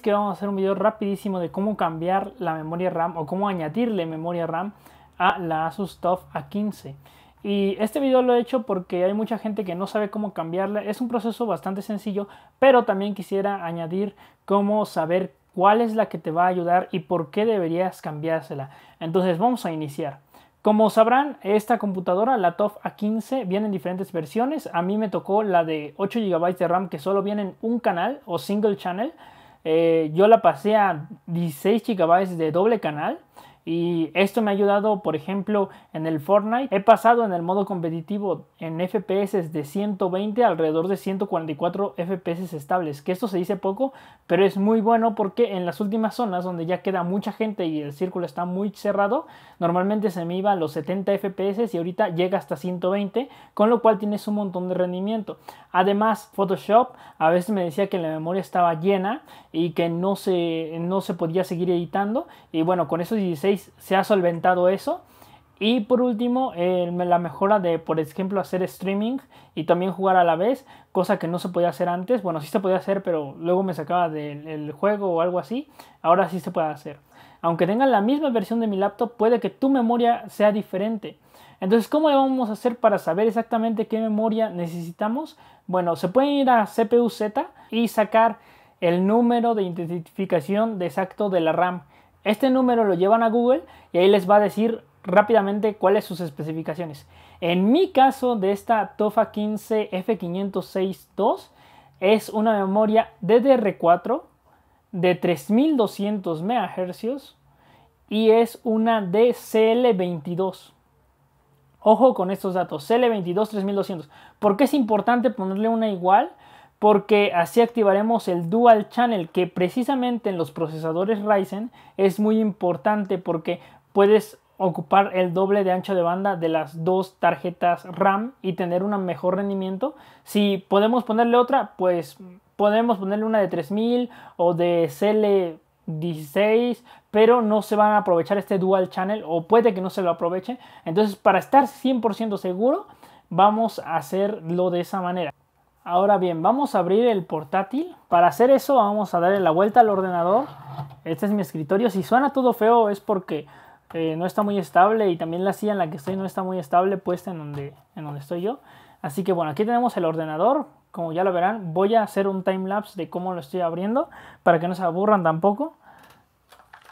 que vamos a hacer un video rapidísimo de cómo cambiar la memoria RAM o cómo añadirle memoria RAM a la Asus TUF A15. Y este video lo he hecho porque hay mucha gente que no sabe cómo cambiarla. Es un proceso bastante sencillo, pero también quisiera añadir cómo saber cuál es la que te va a ayudar y por qué deberías cambiársela. Entonces vamos a iniciar. Como sabrán, esta computadora, la TOF A15, viene en diferentes versiones. A mí me tocó la de 8 GB de RAM que solo viene en un canal o single channel. Eh, yo la pasé a 16 GB de doble canal y esto me ha ayudado, por ejemplo, en el Fortnite. He pasado en el modo competitivo en FPS de 120 alrededor de 144 FPS estables. Que esto se dice poco, pero es muy bueno porque en las últimas zonas donde ya queda mucha gente y el círculo está muy cerrado, normalmente se me iba a los 70 FPS y ahorita llega hasta 120, con lo cual tienes un montón de rendimiento. Además, Photoshop a veces me decía que la memoria estaba llena y que no se, no se podía seguir editando. Y bueno, con esos 16 se ha solventado eso. Y por último, la mejora de, por ejemplo, hacer streaming y también jugar a la vez, cosa que no se podía hacer antes. Bueno, si se podía hacer, pero luego me sacaba del juego o algo así. Ahora sí se puede hacer. Aunque tengan la misma versión de mi laptop, puede que tu memoria sea diferente. Entonces, ¿cómo le vamos a hacer para saber exactamente qué memoria necesitamos? Bueno, se pueden ir a CPU Z y sacar el número de identificación de exacto de la RAM. Este número lo llevan a Google y ahí les va a decir rápidamente cuáles sus especificaciones. En mi caso de esta Tofa 15 f 5062 es una memoria DDR4 de 3200 MHz y es una DCL22. Ojo con estos datos, CL22 3200. ¿Por qué es importante ponerle una igual? porque así activaremos el dual channel que precisamente en los procesadores Ryzen es muy importante porque puedes ocupar el doble de ancho de banda de las dos tarjetas RAM y tener un mejor rendimiento. Si podemos ponerle otra, pues podemos ponerle una de 3000 o de CL 16, pero no se van a aprovechar este dual channel o puede que no se lo aproveche. Entonces, para estar 100% seguro, vamos a hacerlo de esa manera. Ahora bien, vamos a abrir el portátil. Para hacer eso vamos a darle la vuelta al ordenador. Este es mi escritorio. Si suena todo feo es porque eh, no está muy estable y también la silla en la que estoy no está muy estable puesta en donde, en donde estoy yo. Así que bueno, aquí tenemos el ordenador. Como ya lo verán, voy a hacer un timelapse de cómo lo estoy abriendo para que no se aburran tampoco.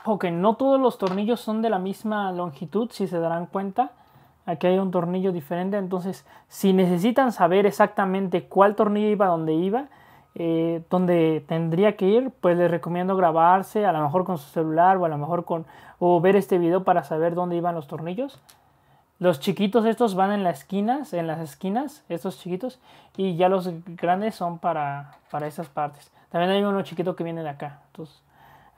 Porque no todos los tornillos son de la misma longitud, si se darán cuenta aquí hay un tornillo diferente, entonces si necesitan saber exactamente cuál tornillo iba, dónde iba, eh, donde tendría que ir, pues les recomiendo grabarse, a lo mejor con su celular o a lo mejor con o ver este video para saber dónde iban los tornillos. Los chiquitos estos van en las esquinas, en las esquinas, estos chiquitos, y ya los grandes son para, para esas partes. También hay uno chiquito que viene de acá, entonces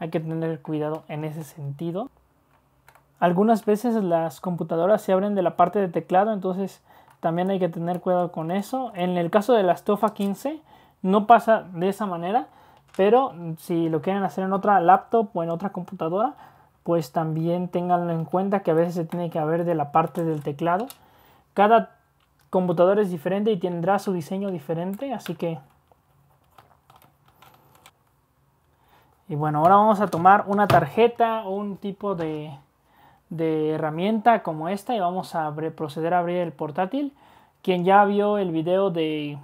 hay que tener cuidado en ese sentido. Algunas veces las computadoras se abren de la parte de teclado, entonces también hay que tener cuidado con eso. En el caso de la Stofa 15 no pasa de esa manera, pero si lo quieren hacer en otra laptop o en otra computadora, pues también tenganlo en cuenta que a veces se tiene que abrir de la parte del teclado. Cada computadora es diferente y tendrá su diseño diferente, así que... Y bueno, ahora vamos a tomar una tarjeta o un tipo de de herramienta como esta y vamos a proceder a abrir el portátil. Quien ya vio el video de,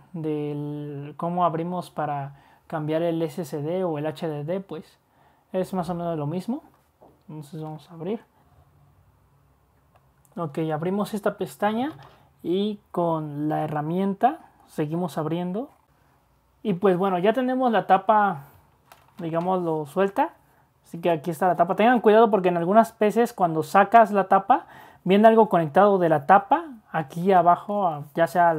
cómo abrimos para cambiar el SSD o el HDD, pues es más o menos lo mismo. Entonces vamos a abrir. Ok, abrimos esta pestaña y con la herramienta seguimos abriendo. Y pues bueno, ya tenemos la tapa, digamos, lo suelta. Así que aquí está la tapa. Tengan cuidado porque en algunas veces cuando sacas la tapa, viene algo conectado de la tapa, aquí abajo, ya sea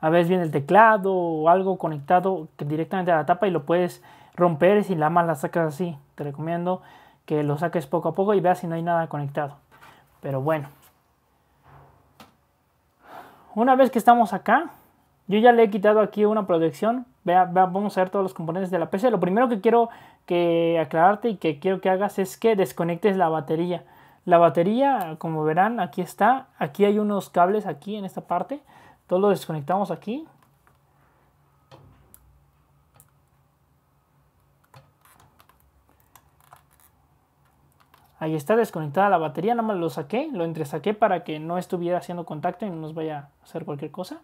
a veces viene el teclado o algo conectado directamente a la tapa y lo puedes romper si la mala la sacas así. Te recomiendo que lo saques poco a poco y veas si no hay nada conectado. Pero bueno. Una vez que estamos acá, yo ya le he quitado aquí una protección vamos a ver todos los componentes de la PC. Lo primero que quiero que aclararte y que quiero que hagas es que desconectes la batería. La batería, como verán, aquí está. Aquí hay unos cables aquí en esta parte. Todo lo desconectamos aquí. Ahí está desconectada la batería, nada más lo saqué, lo entresaqué para que no estuviera haciendo contacto y no nos vaya a hacer cualquier cosa.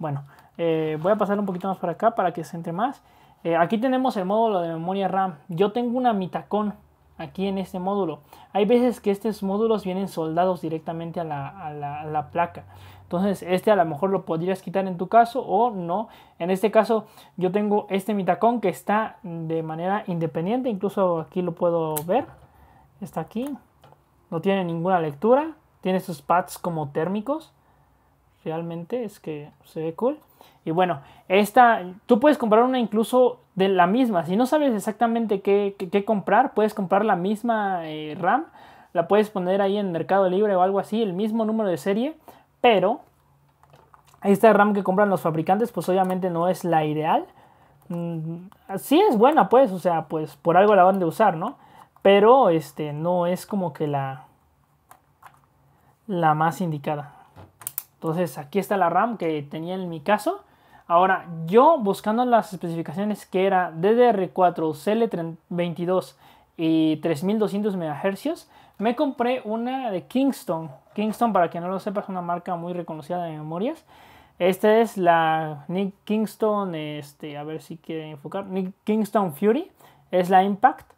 Bueno, eh, voy a pasar un poquito más para acá para que se entre más. Eh, aquí tenemos el módulo de memoria RAM. Yo tengo una mitacón aquí en este módulo. Hay veces que estos módulos vienen soldados directamente a la, la placa. Entonces, este a lo mejor lo podrías quitar en tu caso o no. En este caso, yo tengo este mitacón que está de manera independiente. Incluso aquí lo puedo ver. Está aquí. No tiene ninguna lectura. Tiene sus pads como térmicos. Realmente es que se ve cool. Y bueno, esta, tú puedes comprar una incluso de la misma. Si no sabes exactamente qué, comprar, puedes comprar la misma eh, RAM. La puedes poner ahí en Mercado Libre o algo así, el mismo número de serie. Pero esta RAM que compran los fabricantes, pues obviamente no es la ideal. Si mm, sí es buena, pues, o sea, pues por algo la van de usar, ¿no? Pero este no es como que la, la más indicada. Entonces aquí está la RAM que tenía en mi caso. Ahora yo buscando las especificaciones que era DDR4 CL22 y 3200 MHz, me compré una de Kingston. Kingston, para quien no lo sepa, es una marca muy reconocida de memorias. Esta es la Nick Kingston, este, a ver si quieren enfocar, Nick Kingston Fury, es la Impact.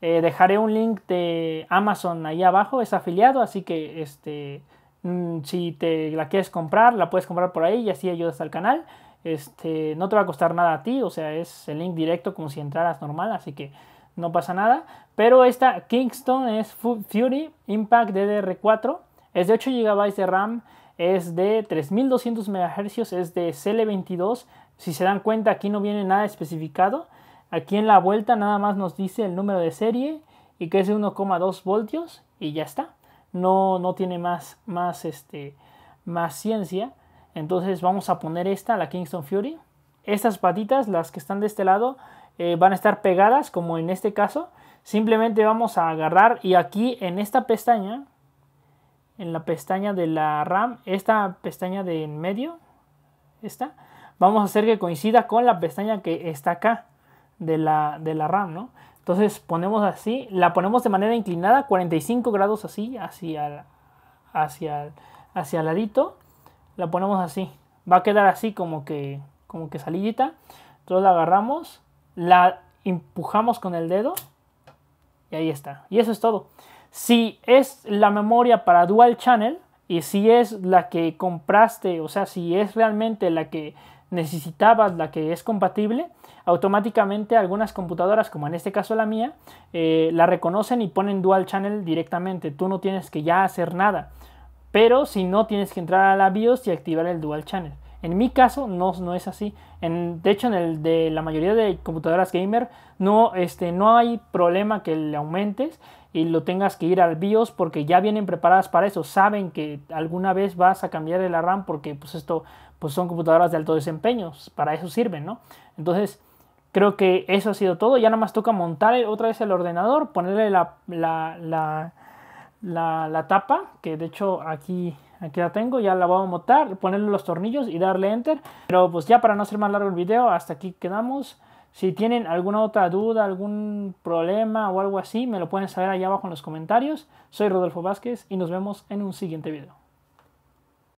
Eh, dejaré un link de Amazon ahí abajo, es afiliado, así que este, Mm, si te la quieres comprar, la puedes comprar por ahí y así ayudas al canal. Este, no te va a costar nada a ti, o sea, es el link directo como si entraras normal, así que no pasa nada. Pero esta Kingston es Fury Impact DDR4, es de 8 GB de RAM, es de 3200 MHz, es de CL22. Si se dan cuenta, aquí no viene nada especificado. Aquí en la vuelta nada más nos dice el número de serie y que es de 1,2 voltios y ya está no, tiene más, más, este, más ciencia. Entonces vamos a poner esta, la Kingston Fury. Estas patitas, las que están de este lado, eh, van a estar pegadas como en este caso. Simplemente vamos a agarrar y aquí en esta pestaña, en la pestaña de la RAM, esta pestaña de en medio, esta, vamos a hacer que coincida con la pestaña que está acá de la, de la RAM, ¿no? Entonces ponemos así, la ponemos de manera inclinada, 45 grados así, hacia, el, hacia, hacia el ladito. La ponemos así. Va a quedar así como que, como que salidita. Entonces la agarramos, la empujamos con el dedo y ahí está. Y eso es todo. Si es la memoria para dual channel y si es la que compraste, o sea, si es realmente la que necesitabas la que es compatible, automáticamente algunas computadoras, como en este caso la mía, eh, la reconocen y ponen dual channel directamente. Tú no tienes que ya hacer nada. Pero si no, tienes que entrar a la BIOS y activar el dual channel. En mi caso no, no es así. En, de hecho, en el de la mayoría de computadoras gamer no, este, no hay problema que le aumentes y lo tengas que ir al BIOS porque ya vienen preparadas para eso. Saben que alguna vez vas a cambiar el RAM porque pues esto pues son computadoras de alto desempeño, para eso sirven, ¿no? Entonces, creo que eso ha sido todo. Ya nada más toca montar otra vez el ordenador, ponerle la, tapa, que de hecho aquí, aquí la tengo, ya la voy a montar, ponerle los tornillos y darle enter. Pero pues ya para no hacer más largo el video, hasta aquí quedamos. Si tienen alguna otra duda, algún problema o algo así, me lo pueden saber allá abajo en los comentarios. Soy Rodolfo Vázquez y nos vemos en un siguiente video.